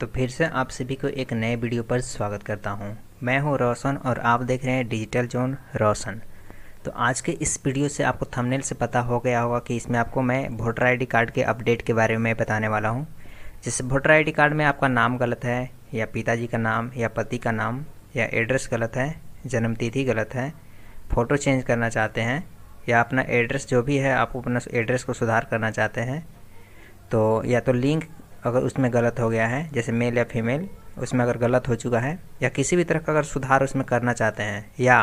तो फिर से आप सभी को एक नए वीडियो पर स्वागत करता हूं। मैं हूं रोशन और आप देख रहे हैं डिजिटल जोन रोशन तो आज के इस वीडियो से आपको थंबनेल से पता हो गया होगा कि इसमें आपको मैं वोटर आईडी कार्ड के अपडेट के बारे में बताने वाला हूँ जैसे वोटर आईडी कार्ड में आपका नाम गलत है या पिताजी का नाम या पति का नाम या एड्रेस गलत है जन्मतिथि गलत है फ़ोटो चेंज करना चाहते हैं या अपना एड्रेस जो भी है आप अपना एड्रेस को सुधार करना चाहते हैं तो या तो लिंक अगर उसमें गलत हो गया है जैसे मेल या फीमेल उसमें अगर गलत हो चुका है या किसी भी तरह का अगर सुधार उसमें करना चाहते हैं या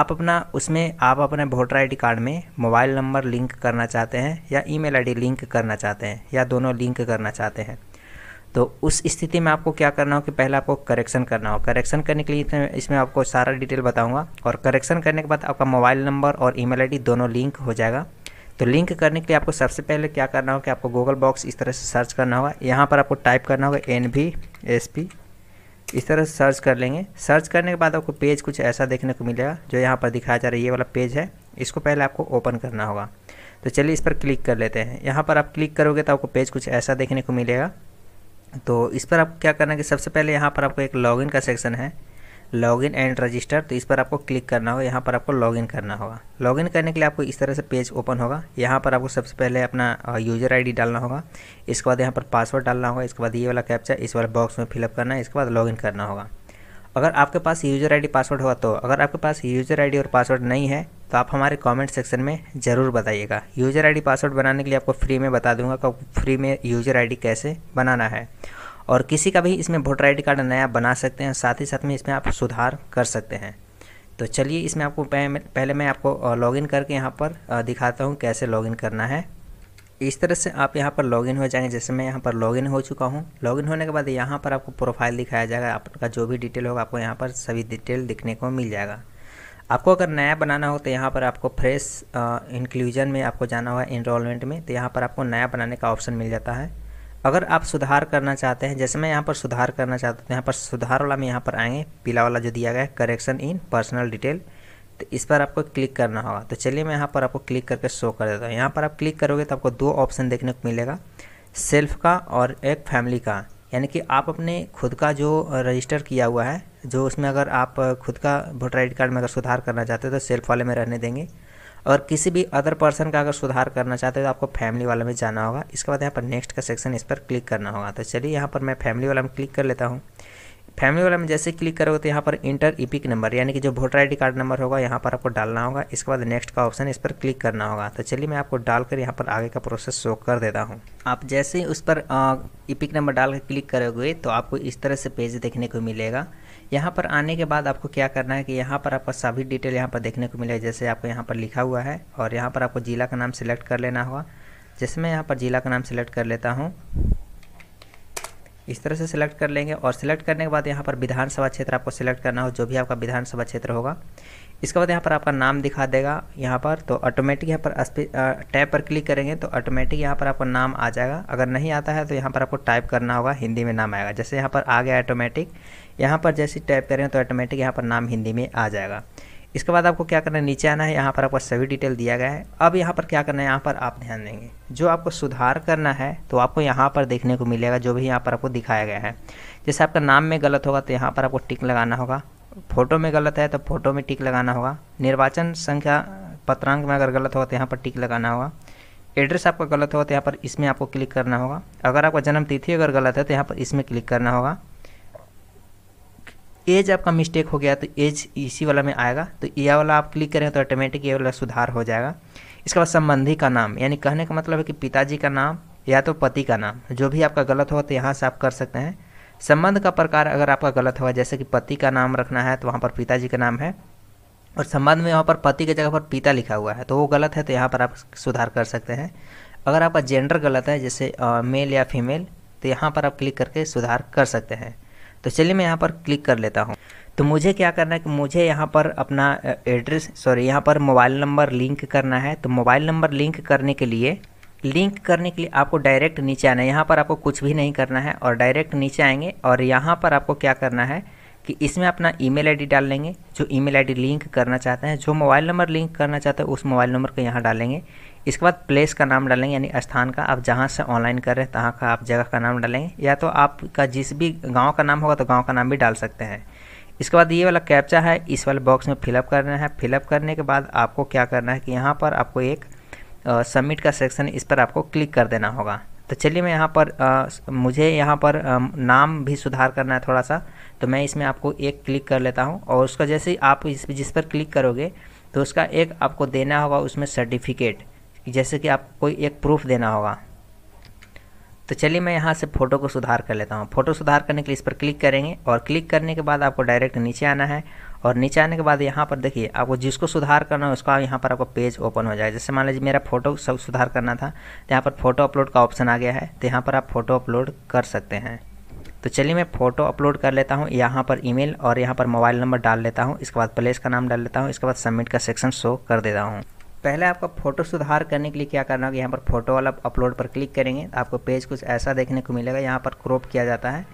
आप अपना उसमें आप अपने वोटर आई कार्ड में मोबाइल नंबर लिंक करना चाहते हैं या ई मेल लिंक करना चाहते हैं या दोनों लिंक करना चाहते हैं तो उस स्थिति में आपको क्या करना हो कि पहले आपको करेक्शन करना हो करेक्शन करने के लिए इसमें आपको सारा डिटेल बताऊंगा और करेक्शन करने के बाद आपका मोबाइल नंबर और ईमेल आईडी दोनों लिंक हो जाएगा तो लिंक करने के लिए आपको सबसे पहले क्या करना होगा कि आपको गूगल बॉक्स इस तरह से सर्च करना होगा यहाँ पर आपको टाइप करना होगा एन वी एस पी इस तरह से सर्च कर लेंगे सर्च करने के बाद आपको पेज कुछ ऐसा देखने को मिलेगा जो यहाँ पर दिखाया जा रहा है ये वाला पेज है इसको पहले आपको ओपन करना होगा तो चलिए इस पर क्लिक कर लेते हैं यहाँ पर आप क्लिक करोगे तो आपको पेज कुछ ऐसा देखने को मिलेगा तो इस पर आपको क्या करना है कि सबसे पहले यहाँ पर आपको एक लॉगिन का सेक्शन है लॉगिन एंड रजिस्टर तो इस पर आपको क्लिक करना होगा यहाँ पर आपको लॉगिन करना होगा लॉगिन करने के लिए आपको इस तरह से पेज ओपन होगा यहाँ पर आपको सबसे पहले अपना यूज़र आईडी डालना होगा इसके बाद यहाँ पर पासवर्ड डालना होगा इसके बाद ये वाला कैप्चा इस वाले बॉक्स में फिलअप करना है इसके बाद लॉगिन करना होगा अगर आपके पास यूज़र आई पासवर्ड होगा तो अगर आपके पास यूज़र आई और पासवर्ड नहीं है तो आप हमारे कमेंट सेक्शन में ज़रूर बताइएगा यूज़र आई पासवर्ड बनाने के लिए आपको फ्री में बता दूंगा कि फ्री में यूज़र आई कैसे बनाना है और किसी का भी इसमें वोटर आई कार्ड नया बना सकते हैं साथ ही साथ में इसमें आप सुधार कर सकते हैं तो चलिए इसमें आपको पहले मैं आपको लॉगिन करके यहाँ पर दिखाता हूँ कैसे लॉगिन करना है इस तरह से आप यहाँ पर लॉगिन हो जाएंगे जैसे मैं यहाँ पर लॉगिन हो चुका हूँ लॉगिन होने के बाद यहाँ पर आपको प्रोफाइल दिखाया जाएगा आपका जो भी डिटेल होगा आपको यहाँ पर सभी डिटेल दिखने को मिल जाएगा आपको अगर नया बनाना हो तो यहाँ पर आपको फ्रेश इंक्लूजन में आपको जाना होगा इनरोलमेंट में तो यहाँ पर आपको नया बनाने का ऑप्शन मिल जाता है अगर आप सुधार करना चाहते हैं जैसे मैं यहाँ पर सुधार करना चाहता हूँ यहाँ पर सुधार वाला में यहाँ पर आएंगे पीला वाला जो दिया गया है करेक्शन इन पर्सनल डिटेल तो इस पर आपको क्लिक करना होगा तो चलिए मैं यहाँ पर आपको क्लिक करके शो कर देता हूँ यहाँ पर आप क्लिक करोगे तो आपको दो ऑप्शन देखने को मिलेगा सेल्फ का और एक फैमिली का यानी कि आप अपने खुद का जो रजिस्टर किया हुआ है जो उसमें अगर आप खुद का वोटर आई कार्ड में अगर सुधार करना चाहते हो तो सेल्फ वाले में रहने देंगे और किसी भी अदर पर्सन का अगर सुधार करना चाहते हो तो आपको फैमिली वाला में जाना होगा इसके बाद यहाँ पर नेक्स्ट का सेक्शन इस पर क्लिक करना होगा तो चलिए यहाँ पर मैं फैमिली वाला में क्लिक कर लेता हूँ फैमिली वाला में जैसे क्लिक करोगे तो यहाँ पर इंटर ईपिक नंबर यानी कि जो वोटर आईडी कार्ड नंबर होगा यहाँ पर आपको डालना होगा इसके बाद नेक्स्ट का ऑप्शन इस पर क्लिक करना होगा तो चलिए मैं आपको डालकर यहाँ पर आगे का प्रोसेस शो कर देता हूँ आप जैसे ही उस पर ईपिक नंबर डाल कर क्लिक करोगे तो आपको इस तरह से पेज देखने को मिलेगा यहाँ पर आने के बाद आपको क्या करना है कि यहाँ पर आपका सभी डिटेल यहाँ पर देखने को मिलेगा जैसे आपको यहाँ पर लिखा हुआ है और यहाँ पर आपको ज़िला का नाम सिलेक्ट कर लेना होगा जैसे मैं यहाँ पर ज़िला का नाम सिलेक्ट कर लेता हूँ इस तरह से सिलेक्ट कर लेंगे और सिलेक्ट करने के बाद यहाँ पर विधानसभा क्षेत्र आपको सिलेक्ट करना हो जो भी आपका विधानसभा क्षेत्र होगा इसके बाद यहाँ पर आपका नाम दिखा देगा यहाँ पर तो ऑटोमेटिक यहाँ पर टैप पर क्लिक करेंगे तो ऑटोमेटिक यहाँ पर आपका नाम आ जाएगा अगर नहीं आता है तो यहाँ पर आपको टाइप करना होगा हिंदी में नाम आएगा जैसे यहाँ पर आ गया ऑटोमेटिक यहाँ पर जैसे टाइप करेंगे तो ऑटोमेटिक यहाँ पर नाम हिंदी में आ जाएगा इसके बाद आपको क्या करना है नीचे आना है यहाँ पर आपको सभी डिटेल दिया गया है अब यहाँ पर क्या करना है यहाँ पर आप ध्यान देंगे जो आपको सुधार करना है तो आपको यहाँ पर देखने को मिलेगा जो भी यहाँ पर आपको दिखाया गया है जैसे आपका नाम में गलत होगा तो यहाँ पर आपको टिक लगाना होगा फ़ोटो में गलत है तो फ़ोटो में टिक लगाना होगा निर्वाचन संख्या पत्रांक में अगर गलत होगा तो यहाँ पर टिक लगाना होगा एड्रेस आपका गलत होगा तो यहाँ पर इसमें आपको क्लिक करना होगा अगर आपका जन्मतिथि अगर गलत है तो यहाँ पर इसमें क्लिक करना होगा एज आपका मिस्टेक हो गया तो एज इसी वाला में आएगा तो यह वाला आप क्लिक करेंगे तो ऑटोमेटिक ये वाला सुधार हो जाएगा इसके बाद संबंधी का नाम यानी कहने का मतलब है कि पिताजी का नाम या तो पति का नाम जो भी आपका गलत होगा तो यहाँ से आप कर सकते हैं संबंध का प्रकार अगर आपका गलत होगा जैसे कि पति का नाम रखना है तो वहाँ पर पिताजी का नाम है और संबंध में वहाँ पर पति की जगह पर पिता लिखा हुआ है तो वो गलत है तो यहाँ पर आप सुधार कर सकते हैं अगर आपका जेंडर गलत है जैसे मेल या फीमेल तो यहाँ पर आप क्लिक करके सुधार कर सकते हैं तो चलिए मैं यहाँ पर क्लिक कर लेता हूँ तो मुझे क्या करना है कि मुझे यहाँ पर अपना एड्रेस सॉरी यहाँ पर मोबाइल नंबर लिंक करना है तो मोबाइल नंबर लिंक करने के लिए लिंक करने के लिए आपको डायरेक्ट नीचे आना है यहाँ पर आपको कुछ भी नहीं करना है और डायरेक्ट नीचे आएंगे और यहाँ पर आपको क्या करना है कि इसमें अपना ईमेल आईडी डाल लेंगे जो ईमेल आईडी लिंक करना चाहते हैं जो मोबाइल नंबर लिंक करना चाहते हैं उस मोबाइल नंबर को यहाँ डालेंगे इसके बाद प्लेस का नाम डालेंगे यानी स्थान का आप जहाँ से ऑनलाइन कर रहे हैं तहाँ का आप जगह का नाम डालेंगे या तो आपका जिस भी गाँव का नाम होगा तो गाँव का नाम भी डाल सकते हैं इसके बाद ये वाला कैप्चा है इस वाले बॉक्स में फिलअप करना है फिलअप करने के बाद आपको क्या करना है कि यहाँ पर आपको एक सबमिट का सेक्शन इस पर आपको क्लिक कर देना होगा तो चलिए मैं यहाँ पर आ, मुझे यहाँ पर आ, नाम भी सुधार करना है थोड़ा सा तो मैं इसमें आपको एक क्लिक कर लेता हूँ और उसका जैसे आप इस जिस पर क्लिक करोगे तो उसका एक आपको देना होगा उसमें सर्टिफिकेट जैसे कि आपको कोई एक प्रूफ देना होगा तो चलिए मैं यहाँ से फ़ोटो को सुधार कर लेता हूँ फ़ोटो सुधार करने के लिए इस पर क्लिक करेंगे और क्लिक करने के बाद आपको डायरेक्ट नीचे आना है और नीचे आने के बाद यहाँ पर देखिए आपको जिसको सुधार करना है उसका यहाँ पर आपको पेज ओपन हो जाएगा जैसे मान लीजिए मेरा फ़ोटो सब सुधार करना था तो यहाँ पर फ़ोटो अपलोड का ऑप्शन आ गया है तो यहाँ पर आप फ़ोटो अपलोड कर सकते हैं तो चलिए मैं फ़ोटो अपलोड कर लेता हूँ यहाँ पर ईमेल और यहाँ पर मोबाइल नंबर डाल लेता हूँ इसके बाद प्लेस का नाम डाल लेता हूँ इसके बाद सबमिट का सेक्शन शो कर देता हूँ पहले आपका फ़ोटो सुधार करने के लिए क्या करना होगा यहाँ पर फोटो वाला अपलोड पर क्लिक करेंगे आपको पेज कुछ ऐसा देखने को मिलेगा यहाँ पर क्रॉप किया जाता है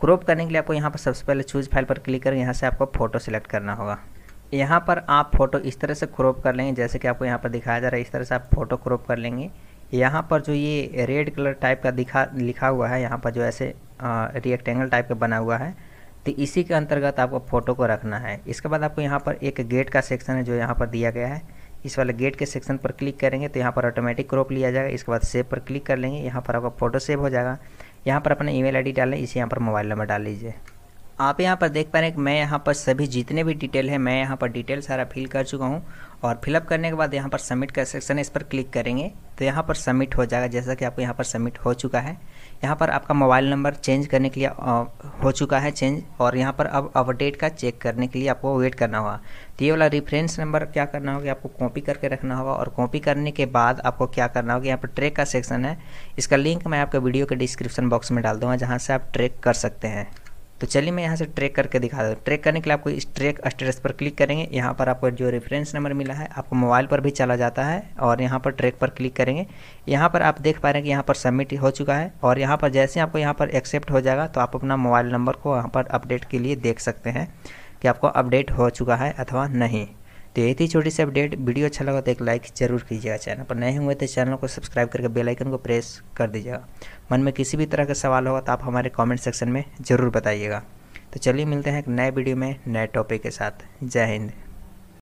क्रॉप करने के लिए आपको यहाँ पर सबसे पहले चूज फाइल पर क्लिक करें यहाँ से आपको फ़ोटो सेलेक्ट करना होगा यहाँ पर आप फ़ोटो इस तरह से क्रॉप कर लेंगे जैसे कि आपको यहाँ पर दिखाया जा रहा है इस तरह से आप फ़ोटो क्रॉप कर लेंगे यहाँ पर जो ये रेड कलर टाइप का दिखा लिखा हुआ है यहाँ पर जो ऐसे रिएक्टेंगल टाइप का बना हुआ है तो इसी के अंतर्गत आपको फ़ोटो को रखना है इसके बाद आपको यहाँ पर एक गेट का सेक्शन है जो यहाँ पर दिया गया है इस वाले गेट के सेक्शन पर क्लिक करेंगे तो यहाँ पर ऑटोमेटिक क्रॉप लिया जाएगा इसके बाद सेव पर क्लिक कर लेंगे यहाँ पर आपका फ़ोटो सेव हो जाएगा यहाँ पर अपना ईमेल आईडी डालें इसे यहाँ पर मोबाइल नंबर डाल लीजिए आप यहाँ पर देख पा रहे हैं कि मैं यहाँ पर सभी जितने भी डिटेल है मैं यहाँ पर डिटेल सारा फिल कर चुका हूँ और फिलअप करने के बाद यहाँ पर सबमिट का सेक्शन है इस पर क्लिक करेंगे तो यहाँ पर सबमिट हो जाएगा जैसा कि आपको यहाँ पर सबमिट हो चुका है यहाँ पर आपका मोबाइल नंबर चेंज करने के लिए हो चुका है चेंज और यहाँ पर अब अपडेट का चेक करने के लिए आपको वेट करना होगा तो ये वाला रेफरेंस नंबर क्या करना होगा आपको कॉपी करके रखना होगा और कॉपी करने के बाद आपको क्या करना होगा यहाँ पर ट्रैक का सेक्शन है इसका लिंक मैं आपके वीडियो के डिस्क्रिप्शन बॉक्स में डाल दूँगा जहाँ से आप ट्रैक कर सकते हैं तो चलिए मैं यहाँ से ट्रैक करके दिखा दूँ ट्रैक करने के लिए आपको इस ट्रैक स्टेटस पर क्लिक करेंगे यहाँ पर आपको जो रेफरेंस नंबर मिला है आपको मोबाइल पर भी चला जाता है और यहाँ पर ट्रैक पर क्लिक करेंगे यहाँ पर आप देख पा रहे हैं कि यहाँ पर सबमिट हो चुका है और यहाँ पर जैसे आपको यहाँ पर एक्सेप्ट हो जाएगा तो आप अपना मोबाइल नंबर को यहाँ पर अपडेट के लिए देख सकते हैं कि आपको अपडेट हो चुका है अथवा नहीं तो यही थी छोटी सी अपडेट वीडियो अच्छा लगा तो एक लाइक जरूर कीजिएगा चैनल पर नए हुए तो चैनल को सब्सक्राइब करके बेल आइकन को प्रेस कर दीजिएगा मन में किसी भी तरह का सवाल होगा तो आप हमारे कमेंट सेक्शन में ज़रूर बताइएगा तो चलिए मिलते हैं एक नए वीडियो में नए टॉपिक के साथ जय हिंद